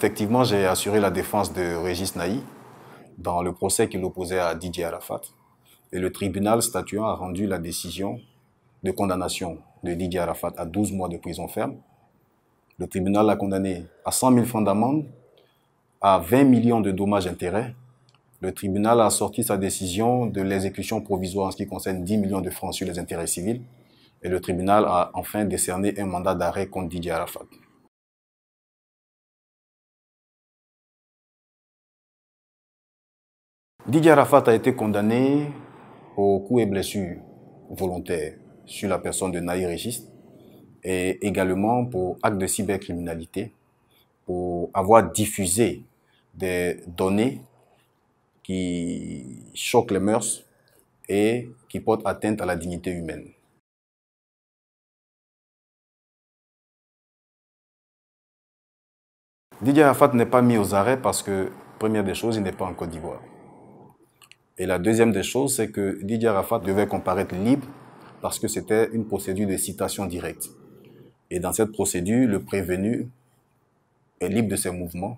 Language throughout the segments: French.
effectivement, j'ai assuré la défense de Régis Naï dans le procès qui l'opposait à Didier Arafat. Et le tribunal statuant a rendu la décision de condamnation de Didier Arafat à 12 mois de prison ferme. Le tribunal l'a condamné à 100 000 francs d'amende, à 20 millions de dommages-intérêts. Le tribunal a sorti sa décision de l'exécution provisoire en ce qui concerne 10 millions de francs sur les intérêts civils. Et le tribunal a enfin décerné un mandat d'arrêt contre Didier Arafat. Didier Arafat a été condamné pour coups et blessures volontaires sur la personne de Naïr Régis et également pour acte de cybercriminalité, pour avoir diffusé des données qui choquent les mœurs et qui portent atteinte à la dignité humaine. Didier Arafat n'est pas mis aux arrêts parce que, première des choses, il n'est pas en Côte d'Ivoire. Et la deuxième des choses, c'est que Didier Arafat devait comparaître libre parce que c'était une procédure de citation directe. Et dans cette procédure, le prévenu est libre de ses mouvements.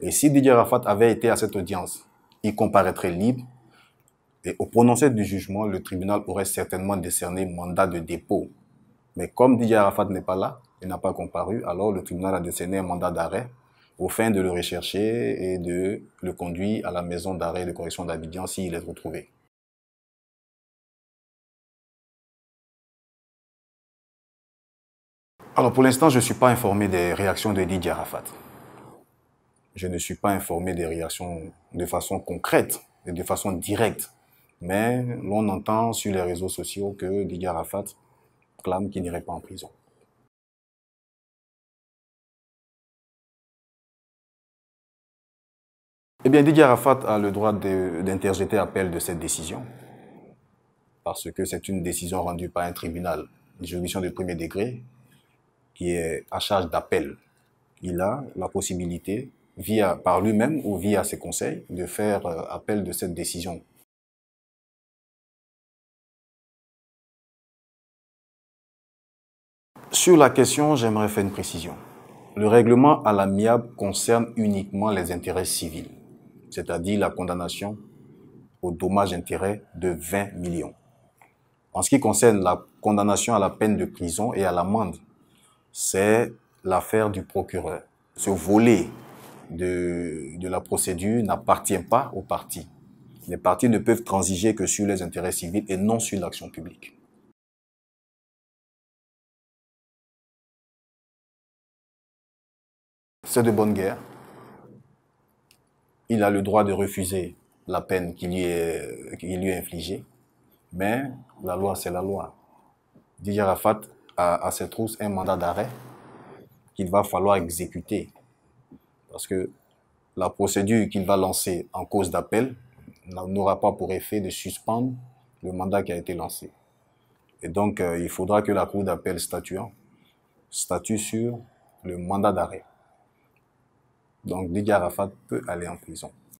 Et si Didier Arafat avait été à cette audience, il comparaîtrait libre. Et au prononcé du jugement, le tribunal aurait certainement décerné mandat de dépôt. Mais comme Didier Arafat n'est pas là, il n'a pas comparu, alors le tribunal a décerné un mandat d'arrêt au fin de le rechercher et de le conduire à la maison d'arrêt de correction d'Abidjan s'il est retrouvé. Alors pour l'instant, je ne suis pas informé des réactions de Didier Arafat. Je ne suis pas informé des réactions de façon concrète et de façon directe. Mais l'on entend sur les réseaux sociaux que Didier Arafat clame qu'il n'irait pas en prison. Eh bien, Didier Arafat a le droit d'interjeter appel de cette décision, parce que c'est une décision rendue par un tribunal, une juridiction de premier degré, qui est à charge d'appel. Il a la possibilité, via, par lui-même ou via ses conseils, de faire euh, appel de cette décision Sur la question, j'aimerais faire une précision. Le règlement à l'amiable concerne uniquement les intérêts civils c'est-à-dire la condamnation au dommage-intérêt de 20 millions. En ce qui concerne la condamnation à la peine de prison et à l'amende, c'est l'affaire du procureur. Ce volet de, de la procédure n'appartient pas aux partis. Les partis ne peuvent transiger que sur les intérêts civils et non sur l'action publique. C'est de bonne guerre il a le droit de refuser la peine qui lui est, qui lui infligée. Mais la loi, c'est la loi. Didier Rafat a à ses trousses un mandat d'arrêt qu'il va falloir exécuter. Parce que la procédure qu'il va lancer en cause d'appel n'aura pas pour effet de suspendre le mandat qui a été lancé. Et donc, euh, il faudra que la Cour d'appel statue sur le mandat d'arrêt. Donc Diga Rafat peut aller en prison.